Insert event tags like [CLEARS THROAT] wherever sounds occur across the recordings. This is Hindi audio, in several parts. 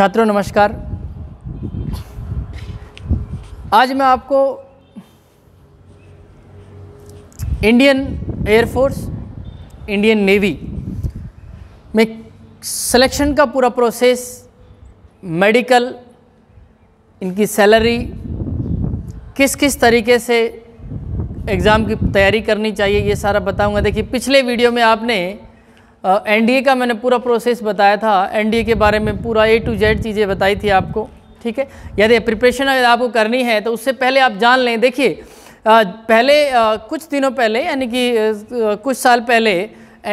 छात्रों नमस्कार आज मैं आपको इंडियन एयरफोर्स इंडियन नेवी में सिलेक्शन का पूरा प्रोसेस मेडिकल इनकी सैलरी किस किस तरीके से एग्ज़ाम की तैयारी करनी चाहिए ये सारा बताऊंगा देखिए पिछले वीडियो में आपने एनडीए का मैंने पूरा प्रोसेस बताया था एनडीए के बारे में पूरा ए टू जेड चीज़ें बताई थी आपको ठीक है यदि प्रिपरेशन अगर आपको करनी है तो उससे पहले आप जान लें देखिए पहले आ, कुछ दिनों पहले यानी कि कुछ साल पहले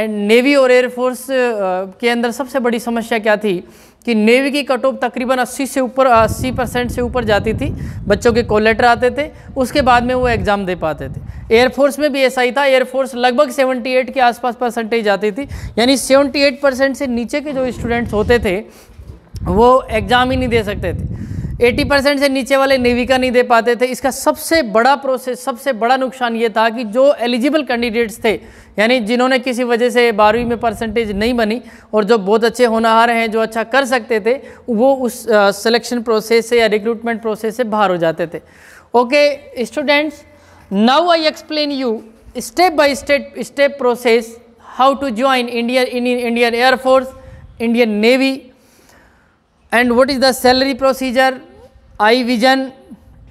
नेवी और एयरफोर्स के अंदर सबसे बड़ी समस्या क्या थी कि नेवी की कट ऑफ तकरीबन 80 से ऊपर 80 परसेंट से ऊपर जाती थी बच्चों के कॉल लेटर आते थे उसके बाद में वो एग्ज़ाम दे पाते थे एयरफोर्स में भी ऐसा ही था एयरफोर्स लगभग 78 के आसपास परसेंटेज आती थी यानी 78 परसेंट से नीचे के जो स्टूडेंट्स होते थे वो एग्ज़ाम ही नहीं दे सकते थे 80 परसेंट से नीचे वाले नेवी का नहीं दे पाते थे इसका सबसे बड़ा प्रोसेस सबसे बड़ा नुकसान ये था कि जो एलिजिबल कैंडिडेट्स थे यानी जिन्होंने किसी वजह से बारहवीं में परसेंटेज नहीं बनी और जो बहुत अच्छे होनहार हैं जो अच्छा कर सकते थे वो उस सिलेक्शन प्रोसेस से या रिक्रूटमेंट प्रोसेस से बाहर हो जाते थे okay students now I explain you step by step step process how to join India Indian air force Indian navy and is the salary procedure eye vision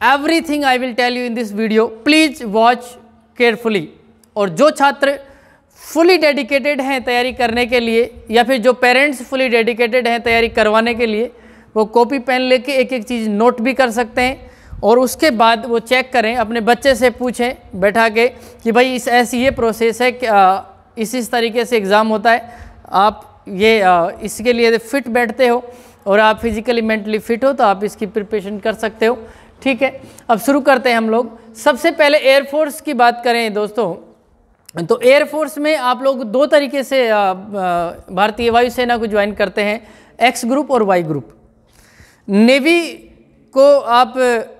everything I will tell you in this video please watch carefully और जो छात्र फुली डेडिकेटेड हैं तैयारी करने के लिए या फिर जो पेरेंट्स फुली डेडिकेटेड हैं तैयारी करवाने के लिए वो कॉपी पेन लेके एक एक चीज़ नोट भी कर सकते हैं और उसके बाद वो चेक करें अपने बच्चे से पूछें बैठा के कि भाई इस ऐसी ये प्रोसेस है कि इस इस तरीके से एग्ज़ाम होता है आप ये आ, इसके लिए फिट बैठते हो और आप फिज़िकली मेंटली फ़िट हो तो आप इसकी प्रिपरेशन कर सकते हो ठीक है अब शुरू करते हैं हम लोग सबसे पहले एयरफोर्स की बात करें दोस्तों तो एयरफोर्स में आप लोग दो तरीके से भारतीय वायुसेना को ज्वाइन करते हैं एक्स ग्रुप और वाई ग्रुप नेवी को आप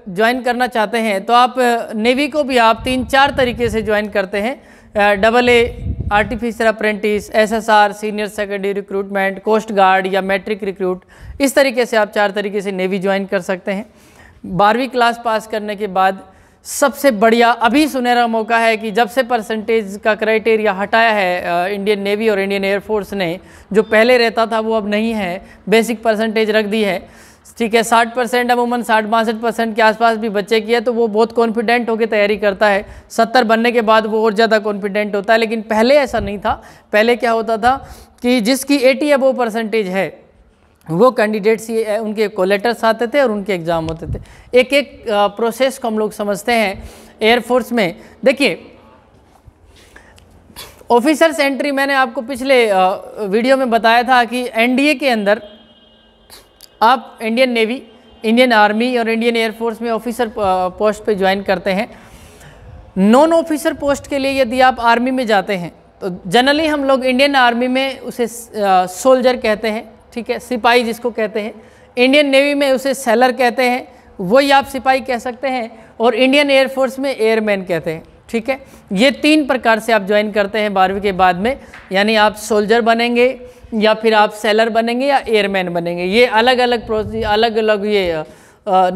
ज्वाइन करना चाहते हैं तो आप नेवी को भी आप तीन चार तरीके से ज्वाइन करते हैं double A artificial apprentice SSR senior secondary recruitment coast guard या मैट्रिक रिक्रूट इस तरीके से आप चार तरीके से नेवी ज्वाइन कर सकते हैं बारहवीं क्लास पास करने के बाद सबसे बढ़िया अभी सुनहरा मौका है कि जब से परसेंटेज का क्राइटेरिया हटाया है इंडियन नेवी और इंडियन एयरफोर्स ने जो पहले रहता था वो अब नहीं है बेसिक परसेंटेज रख दी है ठीक है साठ परसेंट अमूमन साठ बासठ परसेंट के आसपास भी बच्चे की है तो वो बहुत कॉन्फिडेंट होकर तैयारी करता है सत्तर बनने के बाद वो और ज़्यादा कॉन्फिडेंट होता है लेकिन पहले ऐसा नहीं था पहले क्या होता था कि जिसकी एटी अबो परसेंटेज है वो कैंडिडेट्स ये उनके कोलेटर्स आते थे और उनके एग्ज़ाम होते थे एक एक प्रोसेस को हम लोग समझते हैं एयरफोर्स में देखिए ऑफिसर्स एंट्री मैंने आपको पिछले वीडियो में बताया था कि एनडीए के अंदर आप इंडियन नेवी इंडियन आर्मी और इंडियन एयरफोर्स में ऑफिसर पोस्ट पे ज्वाइन करते हैं नॉन ऑफिसर पोस्ट के लिए यदि आप आर्मी में जाते हैं तो जनरली हम लोग इंडियन आर्मी में उसे सोल्जर कहते हैं ठीक है सिपाही जिसको कहते हैं इंडियन नेवी में उसे सेलर कहते हैं वही आप सिपाही कह सकते हैं और इंडियन एयरफोर्स में एयरमैन कहते हैं ठीक है ये तीन प्रकार से आप ज्वाइन करते हैं बारहवीं के बाद में यानी आप सोल्जर बनेंगे या फिर आप सेलर बनेंगे या एयरमैन बनेंगे ये अलग अलग अलग अलग ये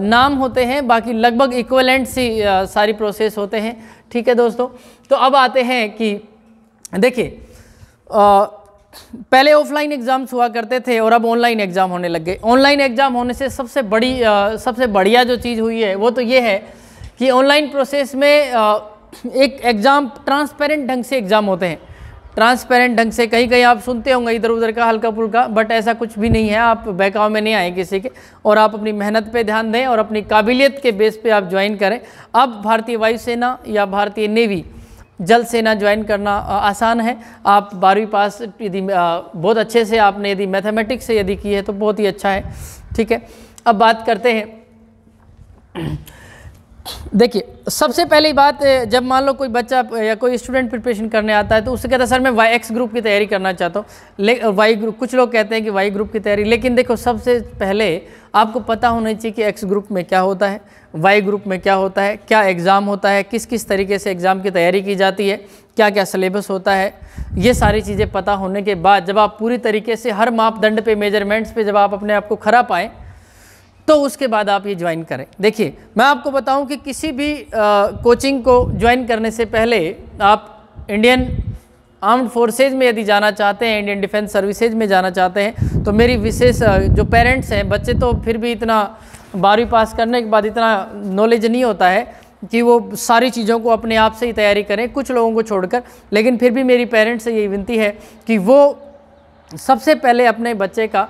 नाम होते हैं बाकी लगभग इक्वलेंट सी सारी प्रोसेस होते हैं ठीक है दोस्तों तो अब आते हैं कि देखिए पहले ऑफलाइन एग्ज़ाम्स हुआ करते थे और अब ऑनलाइन एग्ज़ाम होने लग गए ऑनलाइन एग्ज़ाम होने से सबसे बड़ी आ, सबसे बढ़िया जो चीज़ हुई है वो तो ये है कि ऑनलाइन प्रोसेस में आ, एक एग्ज़ाम ट्रांसपेरेंट ढंग से एग्ज़ाम होते हैं ट्रांसपेरेंट ढंग से कहीं कहीं आप सुनते होंगे इधर उधर का हल्का फुल्का बट ऐसा कुछ भी नहीं है आप बहकाव में नहीं आए किसी के और आप अपनी मेहनत पे ध्यान दें और अपनी काबिलियत के बेस पे आप ज्वाइन करें अब भारतीय वायुसेना या भारतीय नेवी जल सेना ज्वाइन करना आसान है आप बारहवीं पास यदि बहुत अच्छे से आपने यदि मैथमेटिक्स से यदि की है तो बहुत ही अच्छा है ठीक है अब बात करते हैं देखिए सबसे पहली बात जब मान लो कोई बच्चा या कोई स्टूडेंट प्रिपरेशन करने आता है तो उससे कहता है सर मैं वाई एक्स ग्रुप की तैयारी करना चाहता हूँ ले वाई ग्रुप कुछ लोग कहते हैं कि वाई ग्रुप की तैयारी लेकिन देखो सबसे पहले आपको पता होना चाहिए कि एक्स ग्रुप में क्या होता है वाई ग्रुप में क्या होता है क्या एग्ज़ाम होता है किस किस तरीके से एग्ज़ाम की तैयारी की जाती है क्या क्या सिलेबस होता है ये सारी चीज़ें पता होने के बाद जब आप पूरी तरीके से हर मापदंड पर मेजरमेंट्स पर जब आप अपने आप को खरा पाएँ तो उसके बाद आप ये ज्वाइन करें देखिए मैं आपको बताऊं कि किसी भी आ, कोचिंग को ज्वाइन करने से पहले आप इंडियन आर्म्ड फोर्सेज में यदि जाना चाहते हैं इंडियन डिफेंस सर्विसेज में जाना चाहते हैं तो मेरी विशेष जो पेरेंट्स हैं बच्चे तो फिर भी इतना बारहवीं पास करने के बाद इतना नॉलेज नहीं होता है कि वो सारी चीज़ों को अपने आप से ही तैयारी करें कुछ लोगों को छोड़कर लेकिन फिर भी मेरी पेरेंट्स से यही विनती है कि वो सबसे पहले अपने बच्चे का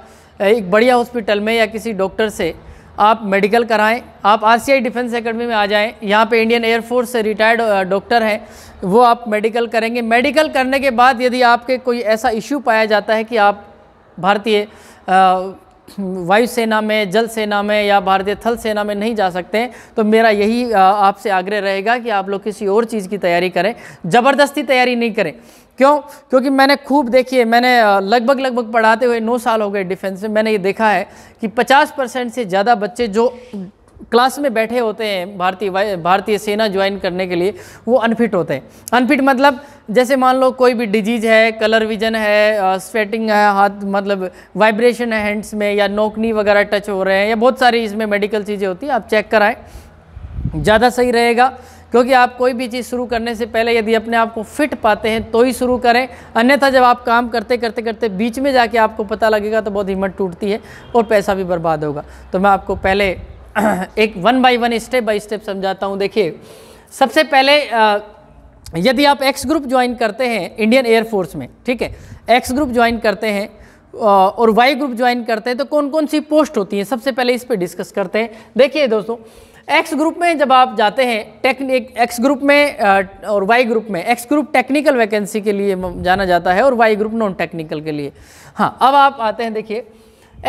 एक बढ़िया हॉस्पिटल में या किसी डॉक्टर से आप मेडिकल कराएं आप आरसीआई डिफेंस एकेडमी में आ जाएं यहाँ पे इंडियन एयरफोर्स से रिटायर्ड डॉक्टर हैं वो आप मेडिकल करेंगे मेडिकल करने के बाद यदि आपके कोई ऐसा इश्यू पाया जाता है कि आप भारतीय वायुसेना में जल सेना में या भारतीय थल सेना में नहीं जा सकते हैं तो मेरा यही आपसे आग्रह रहेगा कि आप लोग किसी और चीज़ की तैयारी करें ज़बरदस्ती तैयारी नहीं करें क्यों क्योंकि मैंने खूब देखिए मैंने लगभग लगभग पढ़ाते हुए नौ साल हो गए डिफेंस में मैंने ये देखा है कि पचास परसेंट से ज़्यादा बच्चे जो क्लास में बैठे होते हैं भारतीय भारतीय सेना ज्वाइन करने के लिए वो अनफिट होते हैं अनफिट मतलब जैसे मान लो कोई भी डिजीज है कलर विजन है स्वेटिंग है हाथ मतलब वाइब्रेशन है हैंड्स में या नोकनी वगैरह टच हो रहे हैं या बहुत सारी इसमें मेडिकल चीज़ें होती हैं आप चेक कराएँ ज़्यादा सही रहेगा क्योंकि आप कोई भी चीज़ शुरू करने से पहले यदि अपने आप को फिट पाते हैं तो ही शुरू करें अन्यथा जब आप काम करते करते करते बीच में जाके आपको पता लगेगा तो बहुत हिम्मत टूटती है और पैसा भी बर्बाद होगा तो मैं आपको पहले [CLEARS THROAT] एक one by one step by step समझाता हूँ देखिए सबसे पहले यदि आप एक्स ग्रुप ज्वाइन करते हैं इंडियन एयरफोर्स में ठीक है एक्स ग्रुप ज्वाइन करते हैं और वाई ग्रुप ज्वाइन करते हैं तो कौन कौन सी पोस्ट होती है सबसे पहले इस पर डिस्कस करते हैं देखिए दोस्तों एक्स ग्रुप में जब आप जाते हैं टेक्निक एक्स ग्रुप में और वाई ग्रुप में एक्स ग्रुप टेक्निकल वैकेंसी के लिए जाना जाता है और वाई ग्रुप नॉन टेक्निकल के लिए हाँ अब आप आते हैं देखिए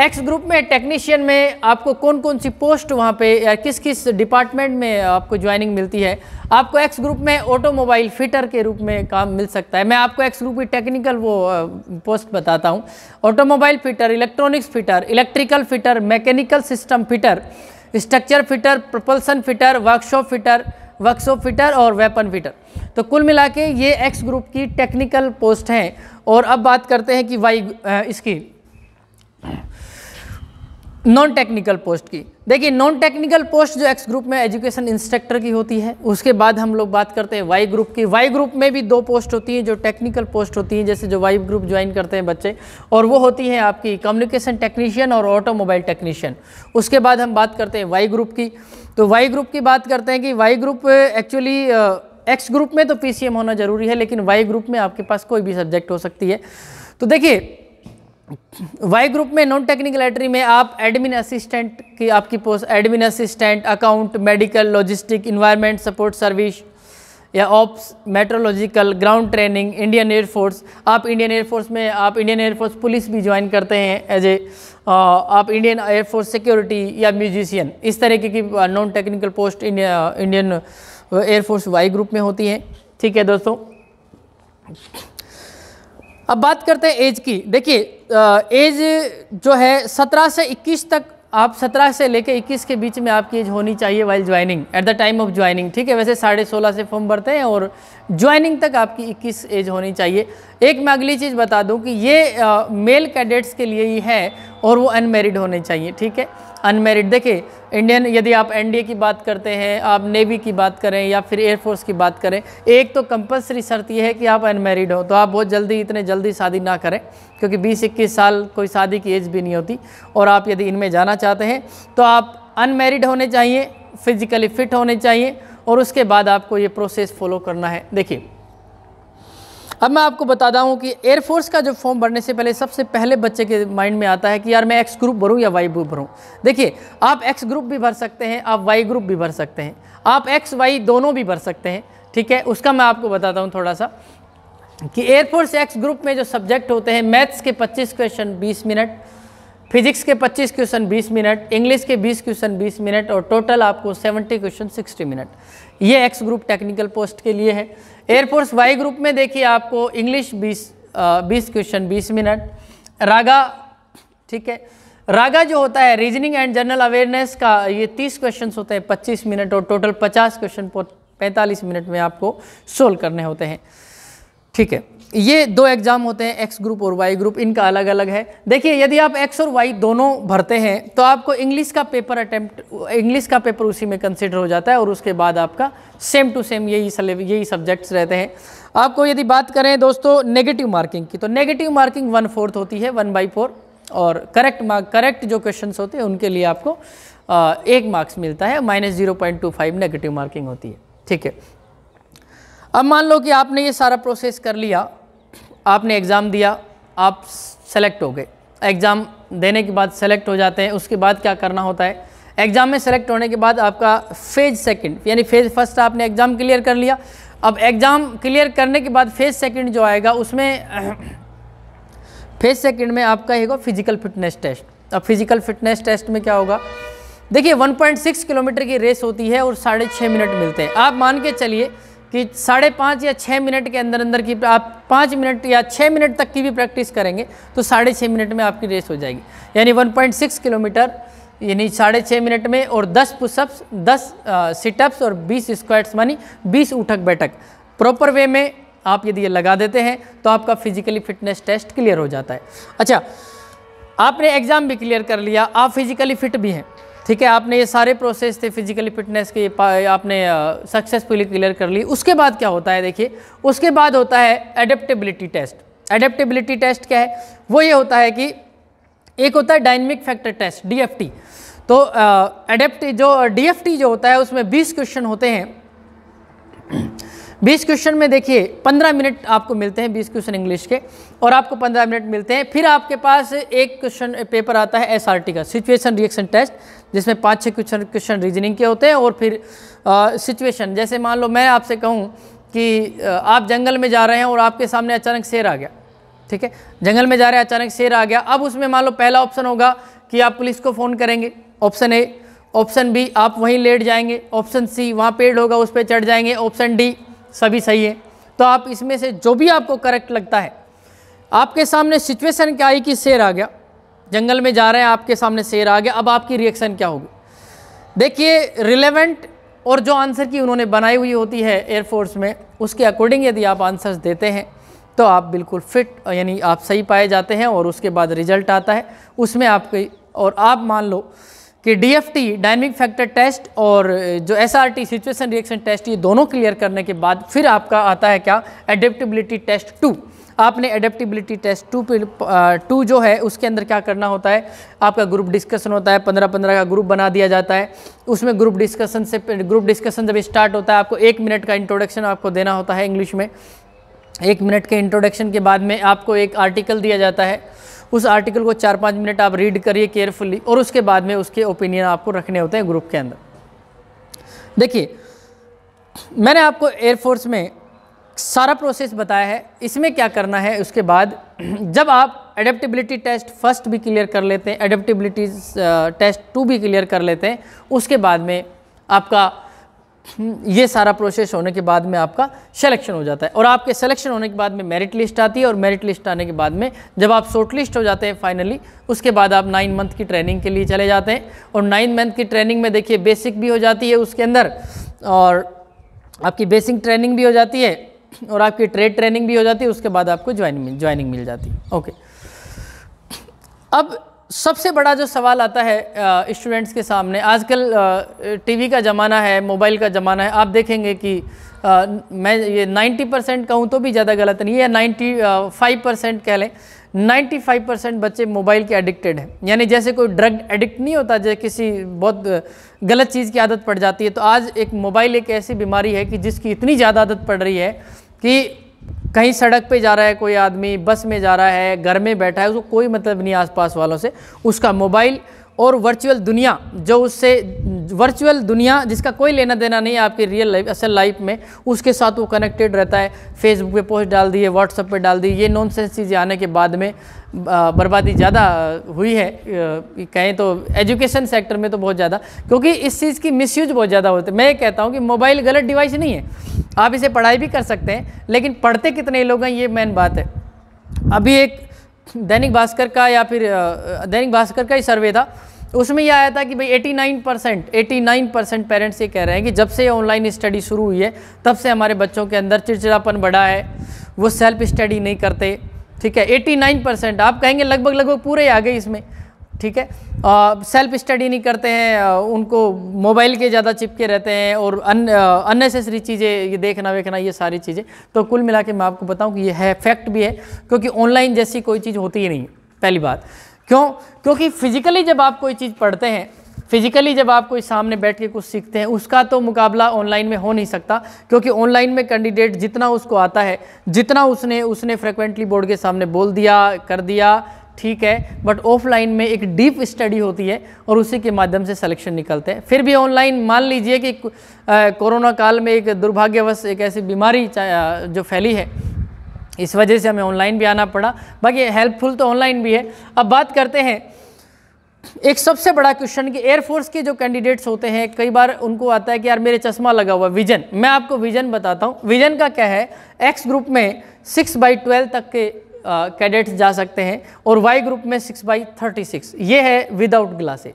एक्स ग्रुप में टेक्नीशियन में आपको कौन कौन सी पोस्ट वहाँ पे या किस किस डिपार्टमेंट में आपको ज्वाइनिंग मिलती है आपको एक्स ग्रुप में ऑटोमोबाइल फिटर के रूप में काम मिल सकता है मैं आपको एक्स ग्रुप की टेक्निकल वो पोस्ट बताता हूँ automobile fitter electronics fitter electrical fitter mechanical system fitter structure fitter propulsion fitter workshop fitter workshop fitter और वेपन फिटर तो कुल मिला के ये एक्स ग्रुप की टेक्निकल पोस्ट हैं और अब बात करते हैं कि वाई इसकी नॉन टेक्निकल पोस्ट की देखिए नॉन टेक्निकल पोस्ट जो एक्स ग्रुप में एजुकेशन इंस्ट्रक्टर की होती है उसके बाद हम लोग बात करते हैं वाई ग्रुप की वाई ग्रुप में भी दो पोस्ट होती हैं जो टेक्निकल पोस्ट होती हैं जैसे जो वाई ग्रुप ज्वाइन करते हैं बच्चे और वो होती हैं आपकी कम्युनिकेशन टेक्नीशियन और ऑटोमोबाइल टेक्नीशियन उसके बाद हम बात करते हैं वाई ग्रुप की तो वाई ग्रुप की बात करते हैं कि Y group actually X group में तो पी होना ज़रूरी है लेकिन वाई ग्रुप में आपके पास कोई भी सब्जेक्ट हो सकती है तो देखिए वाई ग्रुप में नॉन टेक्निकल एंट्री में आप एडमिन असिस्टेंट की आपकी post admin assistant account medical logistic environment support service या ops meteorological ground training Indian air force आप इंडियन एयरफोर्स में आप इंडियन एयरफोर्स पुलिस भी ज्वाइन करते हैं एज ए आप इंडियन एयरफोर्स सिक्योरिटी या म्यूजिशियन इस तरीके की non technical post Indian air force Y group में होती है ठीक है दोस्तों अब बात करते हैं एज की देखिए एज जो है 17 से 21 तक आप 17 से लेकर 21 के बीच में आपकी एज होनी चाहिए while joining at the time of joining ठीक है वैसे साढ़े सोलह से फॉर्म भरते हैं और ज्वाइनिंग तक आपकी 21 एज होनी चाहिए एक मैं अगली चीज़ बता दूं कि ये मेल कैडेट्स के लिए ही है और वो अनमेरिड होने चाहिए ठीक है अनमेरिड देखिए इंडियन यदि आप एनडीए की बात करते हैं आप नेवी की बात करें या फिर एयरफोर्स की बात करें एक तो कंपलसरी शर्त यह है कि आप अनमेरिड हो तो आप बहुत जल्दी इतने जल्दी शादी ना करें क्योंकि बीस इक्कीस साल कोई शादी की एज भी नहीं होती और आप यदि इनमें जाना चाहते हैं तो आप अनमेरिड होने चाहिए फिज़िकली फ़िट होने चाहिए और उसके बाद आपको ये प्रोसेस फॉलो करना है देखिए अब मैं आपको बताता हूँ कि एयरफोर्स का जो फॉर्म भरने से पहले सबसे पहले बच्चे के माइंड में आता है कि यार मैं एक्स ग्रुप भरूँ या वाई ग्रुप भरूँ देखिए आप एक्स ग्रुप भी भर सकते हैं आप वाई ग्रुप भी भर सकते हैं आप एक्स वाई दोनों भी भर सकते हैं ठीक है उसका मैं आपको बताता हूँ थोड़ा सा कि एयरफोर्स एक्स ग्रुप में जो सब्जेक्ट होते हैं मैथ्स के पच्चीस क्वेश्चन बीस मिनट फिजिक्स के 25 क्वेश्चन 20 मिनट इंग्लिश के 20 क्वेश्चन 20 मिनट और टोटल आपको 70 क्वेश्चन 60 मिनट ये एक्स ग्रुप टेक्निकल पोस्ट के लिए है एयरफोर्स वाई ग्रुप में देखिए आपको इंग्लिश बीस बीस क्वेश्चन बीस मिनट रागा ठीक है रागा जो होता है रीजनिंग एंड जनरल अवेयरनेस का ये तीस क्वेश्चन होते हैं पच्चीस मिनट और टोटल पचास क्वेश्चन पैंतालीस मिनट में आपको सोल्व करने होते हैं ठीक है ये दो एग्ज़ाम होते हैं एक्स ग्रुप और वाई ग्रुप इनका अलग अलग है देखिए यदि आप एक्स और वाई दोनों भरते हैं तो आपको इंग्लिश का पेपर अटैम्प्ट इंग्लिश का पेपर उसी में कंसिडर हो जाता है और उसके बाद आपका सेम टू सेम यही यही सब्जेक्ट्स रहते हैं आपको यदि बात करें दोस्तों नेगेटिव मार्किंग की तो नेगेटिव मार्किंग वन फोर्थ होती है वन बाई फोर और करेक्ट मार्क करेक्ट जो क्वेश्चंस होते हैं उनके लिए आपको आ, एक मार्क्स मिलता है minus zero point two five negative marking होती है ठीक है अब मान लो कि आपने ये सारा प्रोसेस कर लिया आपने एग्ज़ाम दिया आप सेलेक्ट हो गए एग्ज़ाम देने के बाद सेलेक्ट हो जाते हैं उसके बाद क्या करना होता है एग्ज़ाम में सेलेक्ट होने के बाद आपका फेज सेकंड यानी फेज़ फर्स्ट आपने एग्ज़ाम क्लियर कर लिया अब एग्ज़ाम क्लियर करने के बाद फेज़ सेकंड जो आएगा उसमें फेज़ सेकंड में आपका ही फिज़िकल फिटनेस टेस्ट अब फिज़िकल फिटनेस टेस्ट में क्या होगा देखिए 1.6 किलोमीटर की रेस होती है और साढ़े छः मिनट मिलते हैं आप मान के चलिए कि साढ़े पाँच या छः मिनट के अंदर अंदर की आप पाँच मिनट या छः मिनट तक की भी प्रैक्टिस करेंगे तो साढ़े छः मिनट में आपकी रेस हो जाएगी यानी 1.6 किलोमीटर यानी साढ़े छः मिनट में और 10 पुशअप्स 10 सिटअप्स और 20 स्क्वाट्स मानी 20 उठक बैठक प्रॉपर वे में आप यदि ये लगा देते हैं तो आपका फिजिकली फिटनेस टेस्ट क्लियर हो जाता है अच्छा आपने एग्ज़ाम भी क्लियर कर लिया आप फिजिकली फिट भी हैं ठीक है आपने ये सारे प्रोसेस थे फिजिकली फिटनेस के आपने सक्सेसफुली क्लियर कर ली उसके बाद क्या होता है देखिए उसके बाद होता है एडेप्टेबिलिटी टेस्ट एडेप्टेबिलिटी टेस्ट क्या है वो ये होता है कि एक होता है डायनेमिक फैक्टर टेस्ट डी तो एडेप्ट जो डी जो होता है उसमें बीस क्वेश्चन होते हैं बीस क्वेश्चन में देखिए पंद्रह मिनट आपको मिलते हैं बीस क्वेश्चन इंग्लिश के और आपको पंद्रह मिनट मिलते हैं फिर आपके पास एक क्वेश्चन पेपर आता है एसआरटी का सिचुएशन रिएक्शन टेस्ट जिसमें पाँच छः क्वेश्चन क्वेश्चन रीजनिंग के होते हैं और फिर सिचुएशन जैसे मान लो मैं आपसे कहूँ कि आप जंगल में जा रहे हैं और आपके सामने अचानक शेर आ गया ठीक है जंगल में जा रहे हैं अचानक शेर आ गया अब उसमें मान लो पहला ऑप्शन होगा कि आप पुलिस को फ़ोन करेंगे ऑप्शन ए ऑप्शन बी आप वहीं लेट जाएंगे ऑप्शन सी वहाँ पेड़ होगा उस पर चढ़ जाएंगे ऑप्शन डी सभी सही है तो आप इसमें से जो भी आपको करेक्ट लगता है आपके सामने सिचुएशन क्या आई कि शेर आ गया जंगल में जा रहे हैं आपके सामने शेर आ गया अब आपकी रिएक्शन क्या होगी देखिए रिलेवेंट और जो आंसर की उन्होंने बनाई हुई होती है एयरफोर्स में उसके अकॉर्डिंग यदि आप आंसर्स देते हैं तो आप बिल्कुल फिट यानी आप सही पाए जाते हैं और उसके बाद रिजल्ट आता है उसमें आपकी और आप मान लो कि D F T dynamic factor test और जो S R T situation reaction test ये दोनों क्लियर करने के बाद फिर आपका आता है क्या एडेप्टबिलिटी टेस्ट टू आपने एडेप्टिबिलिटी टेस्ट टू टू जो है उसके अंदर क्या करना होता है आपका ग्रुप डिस्कशन होता है पंद्रह पंद्रह का ग्रुप बना दिया जाता है उसमें ग्रुप डिस्कशन से ग्रुप डिस्कशन जब स्टार्ट होता है आपको एक मिनट का इंट्रोडक्शन आपको देना होता है इंग्लिश में एक मिनट के इंट्रोडक्शन के बाद में आपको एक आर्टिकल दिया जाता है उस आर्टिकल को चार पाँच मिनट आप रीड करिए केयरफुली और उसके बाद में उसके ओपिनियन आपको रखने होते हैं ग्रुप के अंदर देखिए मैंने आपको एयरफोर्स में सारा प्रोसेस बताया है इसमें क्या करना है उसके बाद [CLEARS THROAT] जब आप एडेप्टिबिलिटी टेस्ट फर्स्ट भी क्लियर कर लेते हैं एडेप्टिबिलिटी टेस्ट टू भी क्लियर कर लेते हैं उसके बाद में आपका [CLEARS THROAT] ये सारा प्रोसेस होने के बाद में आपका सिलेक्शन हो जाता है और आपके सिलेक्शन होने के बाद में मेरिट लिस्ट आती है और मेरिट लिस्ट आने के बाद में जब आप शॉर्ट लिस्ट हो जाते हैं फाइनली उसके बाद आप नाइन मंथ की ट्रेनिंग के लिए चले जाते हैं और नाइन मंथ की ट्रेनिंग में देखिए बेसिक भी हो जाती है उसके अंदर और आपकी बेसिक ट्रेनिंग भी हो जाती है और आपकी ट्रेड ट्रेनिंग भी हो जाती है उसके बाद आपको ज्वाइनिंग ज्वाइनिंग मिल जाती है ओके अब सबसे बड़ा जो सवाल आता है स्टूडेंट्स के सामने आजकल टीवी का ज़माना है मोबाइल का ज़माना है आप देखेंगे कि आ, मैं ये 90 परसेंट कहूँ तो भी ज़्यादा गलत नहीं है नाइन्टी फाइव परसेंट कह लें 95 परसेंट बच्चे मोबाइल के एडिक्टेड हैं यानी जैसे कोई ड्रग एडिक्ट नहीं होता जैसे किसी बहुत गलत चीज़ की आदत पड़ जाती है तो आज एक मोबाइल एक ऐसी बीमारी है कि जिसकी इतनी ज़्यादा आदत पड़ रही है कि कहीं सड़क पे जा रहा है कोई आदमी बस में जा रहा है घर में बैठा है उसको कोई मतलब नहीं आसपास वालों से उसका मोबाइल और वर्चुअल दुनिया जो उससे वर्चुअल दुनिया जिसका कोई लेना देना नहीं आपकी रियल लाइफ असल लाइफ में उसके साथ वो कनेक्टेड रहता है फेसबुक पे पोस्ट डाल दी है व्हाट्सअप पे डाल दी ये नॉन सेंस चीज़ें आने के बाद में बर्बादी ज़्यादा हुई है कहें तो एजुकेशन सेक्टर में तो बहुत ज़्यादा क्योंकि इस चीज़ की मिसयूज बहुत ज़्यादा होती है मैं कहता हूँ कि मोबाइल गलत डिवाइस नहीं है आप इसे पढ़ाई भी कर सकते हैं लेकिन पढ़ते कितने लोग हैं ये मेन बात है अभी एक दैनिक भास्कर का या फिर दैनिक भास्कर का ही सर्वे था उसमें यह आया था कि भाई 89 परसेंट एटी परसेंट पेरेंट्स ये कह रहे हैं कि जब से ऑनलाइन स्टडी शुरू हुई है तब से हमारे बच्चों के अंदर चिड़चिड़ापन बढ़ा है वो सेल्फ स्टडी नहीं करते ठीक है 89 परसेंट आप कहेंगे लगभग लगभग पूरे आ गए इसमें ठीक है सेल्फ स्टडी नहीं करते हैं उनको मोबाइल के ज़्यादा चिपके रहते हैं और अन अननेसेसरी चीज़ें ये देखना वेखना ये सारी चीज़ें तो कुल मिला के मैं आपको बताऊं कि ये है फैक्ट भी है क्योंकि ऑनलाइन जैसी कोई चीज़ होती ही नहीं पहली बात क्यों क्योंकि फिज़िकली जब आप कोई चीज़ पढ़ते हैं फिजिकली जब आप कोई सामने बैठ के कुछ सीखते हैं उसका तो मुकाबला ऑनलाइन में हो नहीं सकता क्योंकि ऑनलाइन में कैंडिडेट जितना उसको आता है जितना उसने उसने फ्रिक्वेंटली बोर्ड के सामने बोल दिया कर दिया ठीक है बट ऑफलाइन में एक डीप स्टडी होती है और उसी के माध्यम से सिलेक्शन निकलते हैं फिर भी ऑनलाइन मान लीजिए कि कोरोना काल में एक दुर्भाग्यवश एक ऐसी बीमारी जो फैली है इस वजह से हमें ऑनलाइन भी आना पड़ा बाकी हेल्पफुल तो ऑनलाइन भी है अब बात करते हैं एक सबसे बड़ा क्वेश्चन कि एयरफोर्स के जो कैंडिडेट्स होते हैं कई बार उनको आता है कि यार मेरे चश्मा लगा हुआ विजन मैं आपको विजन बताता हूँ विजन का क्या है एक्स ग्रुप में सिक्स बाई ट्वेल्व तक के कैडेट्स जा सकते हैं और वाई ग्रुप में सिक्स बाई थर्टी सिक्स ये है विदाउट ग्लासेज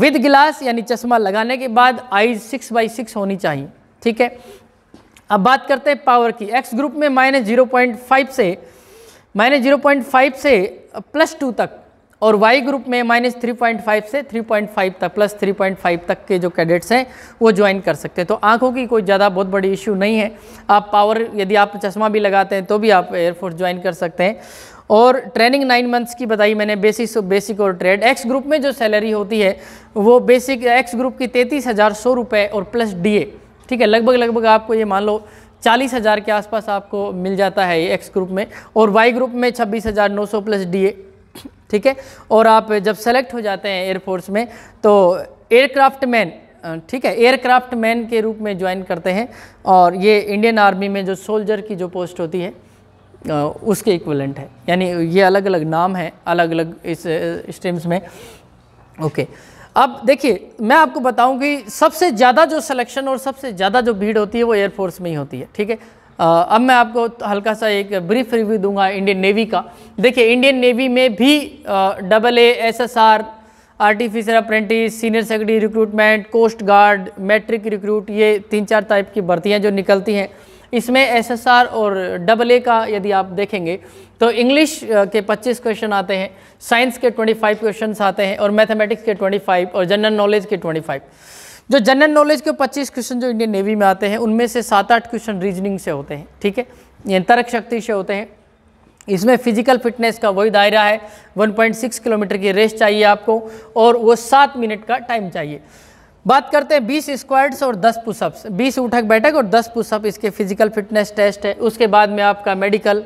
विद ग्लास यानी चश्मा लगाने के बाद आई सिक्स बाई सिक्स होनी चाहिए ठीक है अब बात करते हैं पावर की एक्स ग्रुप में माइनस जीरो पॉइंट फाइव से माइनस जीरो पॉइंट फाइव से प्लस टू तक और वाई ग्रुप में माइनस थ्री पॉइंट फाइव से थ्री पॉइंट फाइव तक प्लस थ्री पॉइंट फाइव तक के जो कैडेट्स हैं वो ज्वाइन कर सकते हैं तो आंखों की कोई ज़्यादा बहुत बड़ी इश्यू नहीं है आप पावर यदि आप चश्मा भी लगाते हैं तो भी आप एयरफोर्स ज्वाइन कर सकते हैं और ट्रेनिंग नाइन मंथ्स की बताई मैंने बेसिक बेसिक और ट्रेड एक्स ग्रुप में जो सैलरी होती है वो बेसिक एक्स ग्रुप की तैंतीस हज़ार सौ रुपये और प्लस डीए ठीक है लगभग लगभग आपको ये मान लो चालीस हज़ार के आसपास आपको मिल जाता है एक्स ग्रुप में और वाई ग्रुप में छब्बीस हज़ार नौ सौ प्लस डीए ठीक है और आप जब सेलेक्ट हो जाते हैं एयरफोर्स में तो एयरक्राफ्ट मैन ठीक है एयरक्राफ्ट मैन के रूप में ज्वाइन करते हैं और ये इंडियन आर्मी में जो सोल्जर की जो पोस्ट होती है उसके इक्वलेंट है यानी ये अलग अलग नाम है अलग अलग इस स्ट्रीम्स में ओके अब देखिए मैं आपको बताऊं कि सबसे ज़्यादा जो सिलेक्शन और सबसे ज़्यादा जो भीड़ होती है वो एयरफोर्स में ही होती है ठीक है अब मैं आपको हल्का सा एक ब्रीफ रिव्यू दूंगा इंडियन नेवी का देखिए इंडियन नेवी में भी double A S S R artificial apprentice senior secondary recruitment coast guard matric recruit ये तीन चार टाइप की भर्तियाँ जो निकलती हैं इसमें एसएसआर और डबल ए का यदि आप देखेंगे तो इंग्लिश के 25 क्वेश्चन आते हैं साइंस के 25 क्वेश्चन आते हैं और मैथमेटिक्स के 25 और जनरल नॉलेज के 25 जो जनरल नॉलेज के 25 क्वेश्चन जो इंडियन नेवी में आते हैं उनमें से सात आठ क्वेश्चन रीजनिंग से होते हैं ठीक है ये तर्क शक्ति से होते हैं इसमें फिजिकल फिटनेस का वही दायरा है 1.6 किलोमीटर की रेस चाहिए आपको और वो सात मिनट का टाइम चाहिए बात करते हैं 20 स्क्वाड्स और 10 पुशअप्स 20 उठक बैठक और 10 पुशअप इसके फिजिकल फिटनेस टेस्ट है उसके बाद में आपका मेडिकल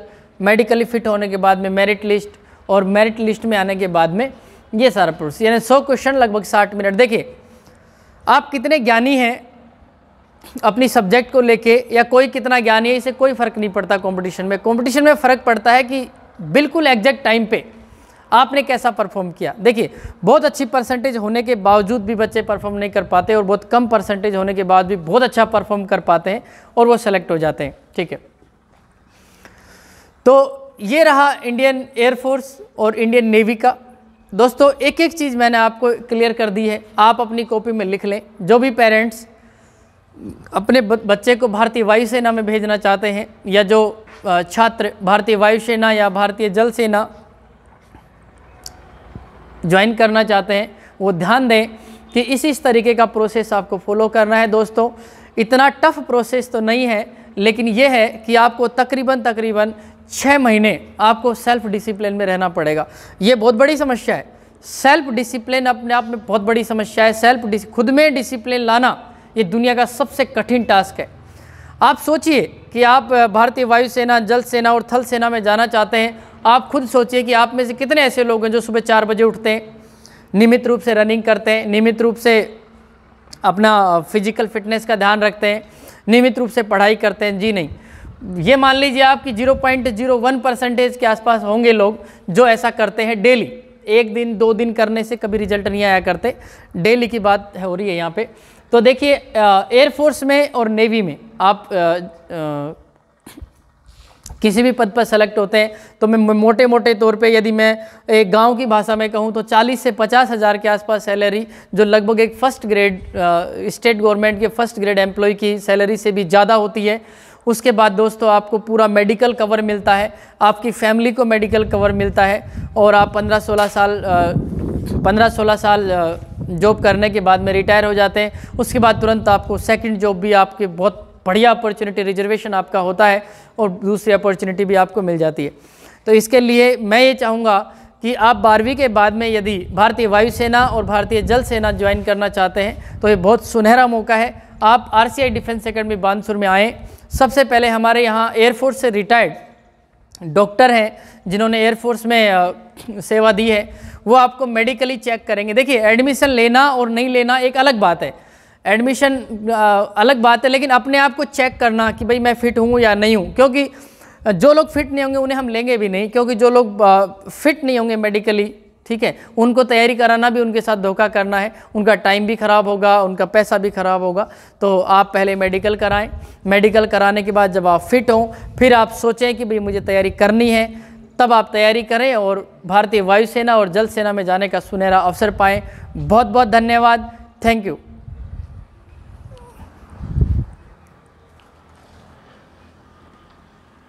मेडिकली फिट होने के बाद में मेरिट लिस्ट और मेरिट लिस्ट में आने के बाद में ये सारा प्रोसेस यानी सौ क्वेश्चन लगभग साठ मिनट देखिए आप कितने ज्ञानी हैं अपनी सब्जेक्ट को लेके या कोई कितना ज्ञानी है इसे कोई फ़र्क नहीं पड़ता कंपटीशन में कंपटीशन में फ़र्क पड़ता है कि बिल्कुल एग्जैक्ट टाइम पे आपने कैसा परफॉर्म किया देखिए बहुत अच्छी परसेंटेज होने के बावजूद भी बच्चे परफॉर्म नहीं कर पाते और बहुत कम परसेंटेज होने के बाद भी बहुत अच्छा परफॉर्म कर पाते हैं और वो सेलेक्ट हो जाते हैं ठीक है तो ये रहा इंडियन एयरफोर्स और इंडियन नेवी का दोस्तों एक एक चीज़ मैंने आपको क्लियर कर दी है आप अपनी कॉपी में लिख लें जो भी पेरेंट्स अपने बच्चे को भारतीय वायुसेना में भेजना चाहते हैं या जो छात्र भारतीय वायुसेना या भारतीय जल सेना ज्वाइन करना चाहते हैं वो ध्यान दें कि इस इस तरीके का प्रोसेस आपको फॉलो करना है दोस्तों इतना टफ प्रोसेस तो नहीं है लेकिन यह है कि आपको तकरीबन तकरीबन छः महीने आपको सेल्फ डिसिप्लिन में रहना पड़ेगा ये बहुत बड़ी समस्या है सेल्फ डिसिप्लिन अपने आप में बहुत बड़ी समस्या है सेल्फ खुद में डिसिप्लिन लाना ये दुनिया का सबसे कठिन टास्क है आप सोचिए कि आप भारतीय वायुसेना जल सेना और थल सेना में जाना चाहते हैं आप खुद सोचिए कि आप में से कितने ऐसे लोग हैं जो सुबह चार बजे उठते हैं नियमित रूप से रनिंग करते हैं नियमित रूप से अपना फिजिकल फिटनेस का ध्यान रखते हैं नियमित रूप से पढ़ाई करते हैं जी नहीं ये मान लीजिए आप कि 0.01 परसेंटेज के आसपास होंगे लोग जो ऐसा करते हैं डेली एक दिन दो दिन करने से कभी रिजल्ट नहीं आया करते डेली की बात हो रही है यहाँ पे तो देखिए एयरफोर्स में और नेवी में आप आ, आ, किसी भी पद पर सेलेक्ट होते हैं तो मैं मोटे मोटे तौर पे यदि मैं एक गांव की भाषा में कहूं तो 40 से पचास हज़ार के आसपास सैलरी जो लगभग एक फ़र्स्ट ग्रेड स्टेट गवर्नमेंट के फर्स्ट ग्रेड एम्प्लॉय की सैलरी से भी ज़्यादा होती है उसके बाद दोस्तों आपको पूरा मेडिकल कवर मिलता है आपकी फैमिली को मेडिकल कवर मिलता है और आप पंद्रह सोलह साल पंद्रह सोलह साल जॉब करने के बाद में रिटायर हो जाते हैं उसके बाद तुरंत आपको सेकंड जॉब भी आपके बहुत बढ़िया अपॉर्चुनिटी रिजर्वेशन आपका होता है और दूसरी अपॉर्चुनिटी भी आपको मिल जाती है तो इसके लिए मैं ये चाहूँगा कि आप बारहवीं के बाद में यदि भारतीय वायुसेना और भारतीय जल सेना ज्वाइन करना चाहते हैं तो ये बहुत सुनहरा मौका है आप R C I defence academy Bansur में आएँ सबसे पहले हमारे यहाँ एयरफोर्स से रिटायर्ड डॉक्टर हैं जिन्होंने एयरफोर्स में सेवा दी है वो आपको मेडिकली चेक करेंगे देखिए एडमिशन लेना और नहीं लेना एक अलग बात है एडमिशन अलग बात है लेकिन अपने आप को चेक करना कि भाई मैं फ़िट हूँ या नहीं हूँ क्योंकि जो लोग फिट नहीं होंगे उन्हें हम लेंगे भी नहीं क्योंकि जो लोग फिट नहीं होंगे मेडिकली ठीक है उनको तैयारी कराना भी उनके साथ धोखा करना है उनका टाइम भी ख़राब होगा उनका पैसा भी ख़राब होगा तो आप पहले मेडिकल कराएं मेडिकल कराने के बाद जब आप फिट हों फिर आप सोचें कि भाई मुझे तैयारी करनी है तब आप तैयारी करें और भारतीय वायुसेना और जल सेना में जाने का सुनहरा अवसर पाएँ बहुत बहुत धन्यवाद थैंक यू